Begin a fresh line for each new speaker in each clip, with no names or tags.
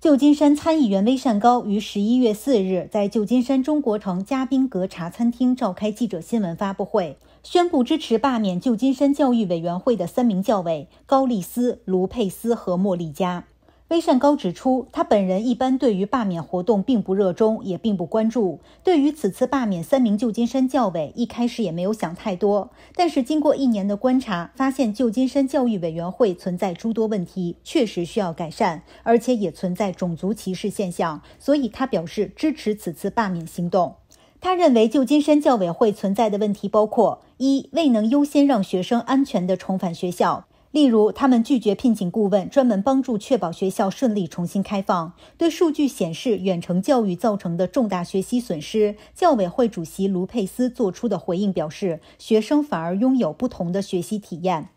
旧金山参议员威善高于十一月四日在旧金山中国城嘉宾阁茶餐厅召开记者新闻发布会，宣布支持罢免旧金山教育委员会的三名教委高丽斯、卢佩斯和莫利加。威善高指出，他本人一般对于罢免活动并不热衷，也并不关注。对于此次罢免三名旧金山教委，一开始也没有想太多。但是经过一年的观察，发现旧金山教育委员会存在诸多问题，确实需要改善，而且也存在种族歧视现象。所以他表示支持此次罢免行动。他认为旧金山教委会存在的问题包括：一、未能优先让学生安全地重返学校。例如，他们拒绝聘请顾问，专门帮助确保学校顺利重新开放。对数据显示远程教育造成的重大学习损失，教委会主席卢佩斯做出的回应表示，学生反而拥有不同的学习体验。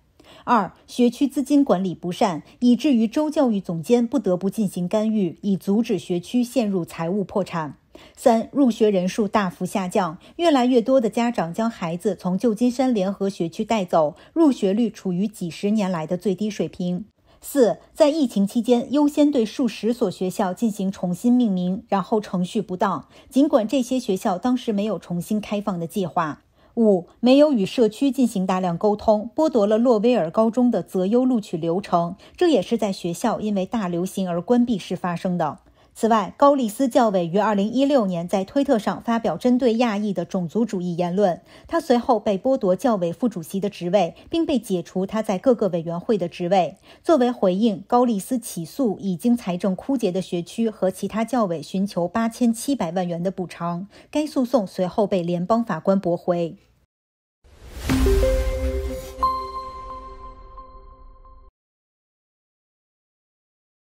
二，学区资金管理不善，以至于州教育总监不得不进行干预，以阻止学区陷入财务破产。三、入学人数大幅下降，越来越多的家长将孩子从旧金山联合学区带走，入学率处于几十年来的最低水平。四、在疫情期间，优先对数十所学校进行重新命名，然后程序不当，尽管这些学校当时没有重新开放的计划。五、没有与社区进行大量沟通，剥夺了洛威尔高中的择优录取流程，这也是在学校因为大流行而关闭时发生的。此外，高丽斯教委于二零一六年在推特上发表针对亚裔的种族主义言论，他随后被剥夺教委副主席的职位，并被解除他在各个委员会的职位。作为回应，高丽斯起诉已经财政枯竭的学区和其他教委，寻求八千七百万元的补偿。该诉讼随后被联邦法官驳回。